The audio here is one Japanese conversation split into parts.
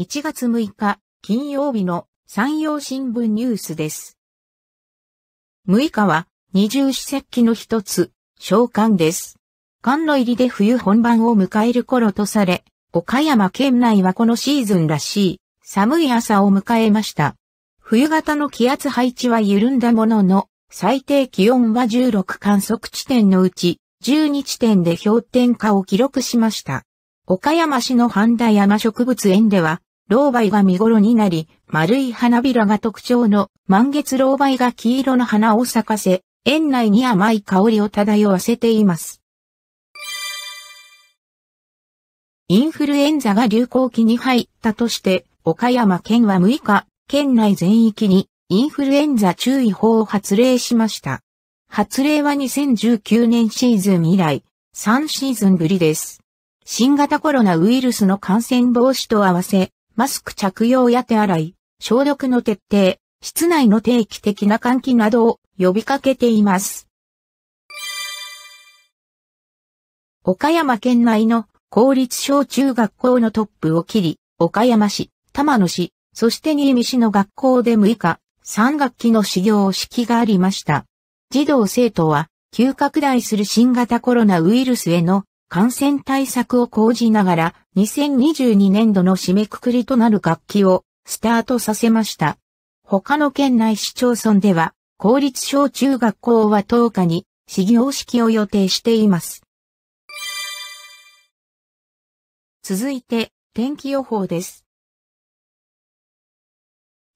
1月6日、金曜日の山陽新聞ニュースです。6日は二十四節気の一つ、召喚です。寒の入りで冬本番を迎える頃とされ、岡山県内はこのシーズンらしい寒い朝を迎えました。冬型の気圧配置は緩んだものの、最低気温は16観測地点のうち12地点で氷点下を記録しました。岡山市の半田山植物園では、老梅が見頃になり、丸い花びらが特徴の満月老梅が黄色の花を咲かせ、園内に甘い香りを漂わせています。インフルエンザが流行期に入ったとして、岡山県は6日、県内全域にインフルエンザ注意報を発令しました。発令は2019年シーズン以来、3シーズンぶりです。新型コロナウイルスの感染防止と合わせ、マスク着用や手洗い、消毒の徹底、室内の定期的な換気などを呼びかけています。岡山県内の公立小中学校のトップを切り、岡山市、玉野市、そして新見市の学校で6日、3学期の始業式がありました。児童生徒は、急拡大する新型コロナウイルスへの感染対策を講じながら2022年度の締めくくりとなる楽器をスタートさせました。他の県内市町村では、公立小中学校は10日に始業式を予定しています。続いて、天気予報です。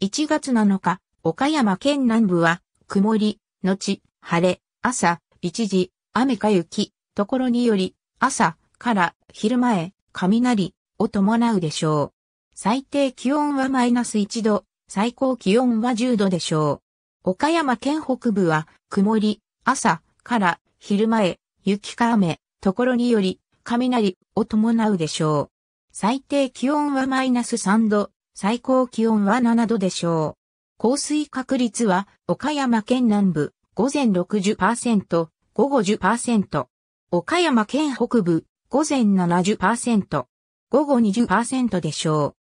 1月7日、岡山県南部は、曇り、後、晴れ、朝、一時、雨か雪、ところにより、朝から昼前、雷を伴うでしょう。最低気温はマイナス1度、最高気温は10度でしょう。岡山県北部は曇り、朝から昼前、雪か雨、ところにより雷を伴うでしょう。最低気温はマイナス3度、最高気温は7度でしょう。降水確率は岡山県南部午前60%、午後10%。岡山県北部、午前70%、午後20%でしょ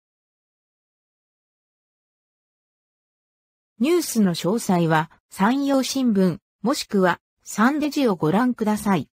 う。ニュースの詳細は、山陽新聞、もしくは、サンデジをご覧ください。